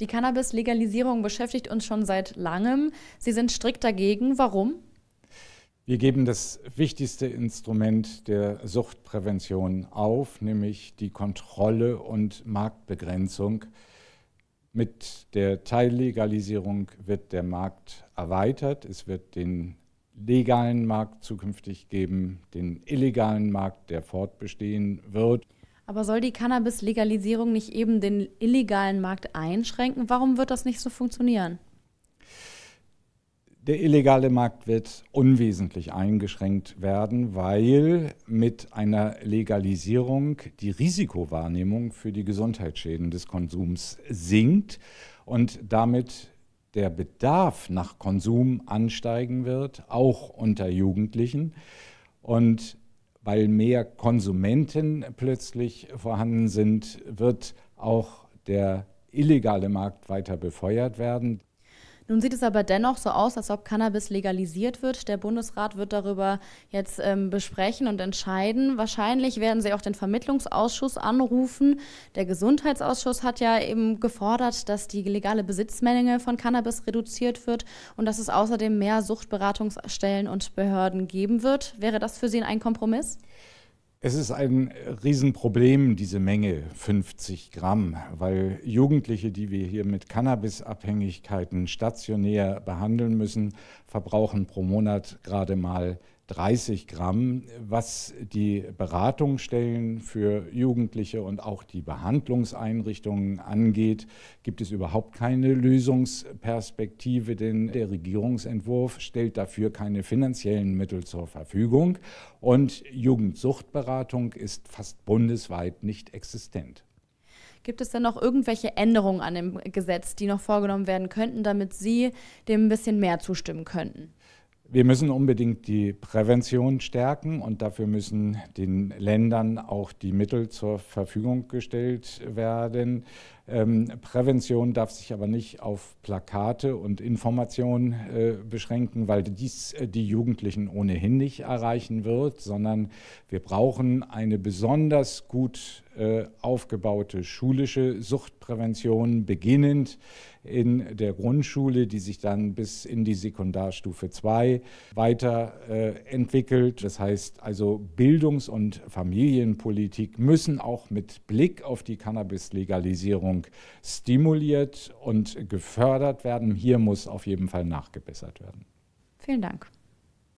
Die Cannabis-Legalisierung beschäftigt uns schon seit langem. Sie sind strikt dagegen. Warum? Wir geben das wichtigste Instrument der Suchtprävention auf, nämlich die Kontrolle und Marktbegrenzung. Mit der Teillegalisierung wird der Markt erweitert. Es wird den legalen Markt zukünftig geben, den illegalen Markt, der fortbestehen wird. Aber soll die Cannabis-Legalisierung nicht eben den illegalen Markt einschränken? Warum wird das nicht so funktionieren? Der illegale Markt wird unwesentlich eingeschränkt werden, weil mit einer Legalisierung die Risikowahrnehmung für die Gesundheitsschäden des Konsums sinkt und damit der Bedarf nach Konsum ansteigen wird, auch unter Jugendlichen. Und weil mehr Konsumenten plötzlich vorhanden sind, wird auch der illegale Markt weiter befeuert werden. Nun sieht es aber dennoch so aus, als ob Cannabis legalisiert wird. Der Bundesrat wird darüber jetzt ähm, besprechen und entscheiden. Wahrscheinlich werden sie auch den Vermittlungsausschuss anrufen. Der Gesundheitsausschuss hat ja eben gefordert, dass die legale Besitzmenge von Cannabis reduziert wird und dass es außerdem mehr Suchtberatungsstellen und Behörden geben wird. Wäre das für Sie ein Kompromiss? Es ist ein Riesenproblem, diese Menge 50 Gramm, weil Jugendliche, die wir hier mit Cannabisabhängigkeiten stationär behandeln müssen, verbrauchen pro Monat gerade mal 30 Gramm, was die Beratungsstellen für Jugendliche und auch die Behandlungseinrichtungen angeht, gibt es überhaupt keine Lösungsperspektive, denn der Regierungsentwurf stellt dafür keine finanziellen Mittel zur Verfügung und Jugendsuchtberatung ist fast bundesweit nicht existent. Gibt es denn noch irgendwelche Änderungen an dem Gesetz, die noch vorgenommen werden könnten, damit Sie dem ein bisschen mehr zustimmen könnten? Wir müssen unbedingt die Prävention stärken und dafür müssen den Ländern auch die Mittel zur Verfügung gestellt werden. Ähm, Prävention darf sich aber nicht auf Plakate und Informationen äh, beschränken, weil dies äh, die Jugendlichen ohnehin nicht erreichen wird, sondern wir brauchen eine besonders gut äh, aufgebaute schulische Suchtprävention, beginnend in der Grundschule, die sich dann bis in die Sekundarstufe 2 weiterentwickelt. Äh, das heißt also, Bildungs- und Familienpolitik müssen auch mit Blick auf die Cannabis-Legalisierung stimuliert und gefördert werden. Hier muss auf jeden Fall nachgebessert werden. Vielen Dank.